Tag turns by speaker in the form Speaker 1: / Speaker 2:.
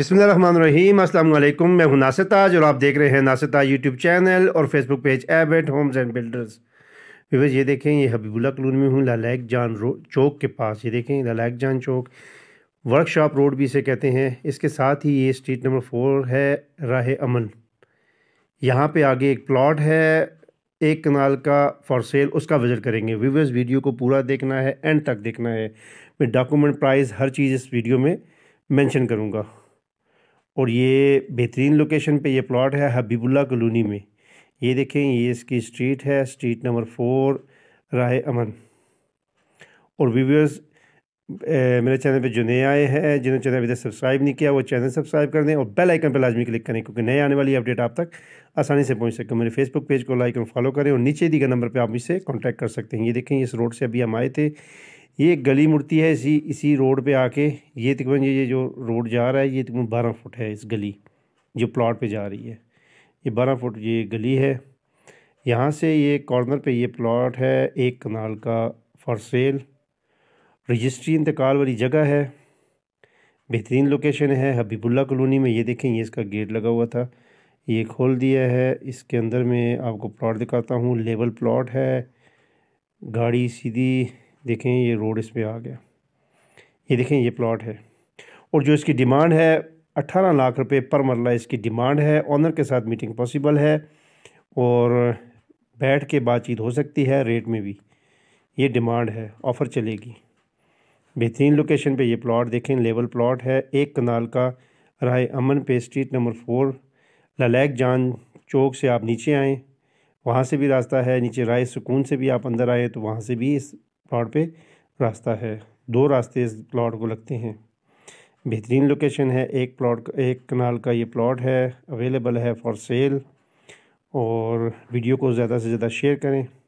Speaker 1: बिसमीम अल्लाम मैं हूं नासिताज और आप देख रहे हैं नासिर यूट्यूब चैनल और फेसबुक पेज एबेट at homes and builders viewers ये देखें ये हबीबुल्ला कलून में हूँ लालैक जान चौक के पास ये देखें लालैक जान चौक वर्कशॉप रोड भी इसे कहते हैं इसके साथ ही ये स्ट्रीट नंबर फोर है राह अमन यहाँ पर आगे एक प्लॉट है एक कनाल का फॉर सेल उसका विज़िट करेंगे व्यूवर्स वीडियो को पूरा देखना है एंड तक देखना है मैं डॉक्यूमेंट प्राइस हर चीज़ इस वीडियो में मेंशन करूँगा और ये बेहतरीन लोकेशन पे ये प्लॉट है हबीबुल्ला कॉलोनी में ये देखें ये इसकी स्ट्रीट है स्ट्रीट नंबर फोर राय अमन और व्यूवर्स मेरे चैनल पे जो नए आए हैं जिन्होंने चैनल अभी तक सब्सक्राइब नहीं किया वो चैनल सब्सक्राइब कर दें और बेल आइकन पर लाजमी क्लिक करें क्योंकि नए आने वाली अपडेट आप तक आसानी से पहुंच सके मेरे फेसबुक पेज को लाइक और फॉलो करें और नीचे गए नंबर पर आप इसे कॉन्टैक्ट कर सकते हैं ये देखें इस रोड से अभी हम आए थे ये एक गली मुड़ती है इसी इसी रोड पे आके ये तकरीबन ये जो रोड जा रहा है ये तकरीबन बारह फुट है इस गली जो प्लाट पे जा रही है ये बारह फुट ये गली है यहाँ से ये कॉर्नर पे ये प्लाट है एक कनाल का फॉर सेल रजिस्ट्री इंतकाल वाली जगह है बेहतरीन लोकेशन है हबीबुल्ला कॉलोनी में ये देखें ये इसका गेट लगा हुआ था ये खोल दिया है इसके अंदर में आपको प्लॉट दिखाता हूँ लेवल प्लॉट है गाड़ी सीधी देखें ये रोड इस पर आ गया ये देखें ये प्लॉट है और जो इसकी डिमांड है अट्ठारह लाख रुपए पर मरला इसकी डिमांड है ऑनर के साथ मीटिंग पॉसिबल है और बैठ के बातचीत हो सकती है रेट में भी ये डिमांड है ऑफ़र चलेगी बेहतरीन लोकेशन पे ये प्लॉट देखें लेवल प्लॉट है एक कनाल का राय अमन पे स्ट्रीट नंबर फोर ललैक जान चौक से आप नीचे आएँ वहाँ से भी रास्ता है नीचे राय सुकून से भी आप अंदर आए तो वहाँ से भी इस प्लॉट पे रास्ता है दो रास्ते इस प्लाट को लगते हैं बेहतरीन लोकेशन है एक प्लाट एक कनाल का ये प्लाट है अवेलेबल है फॉर सेल और वीडियो को ज़्यादा से ज़्यादा शेयर करें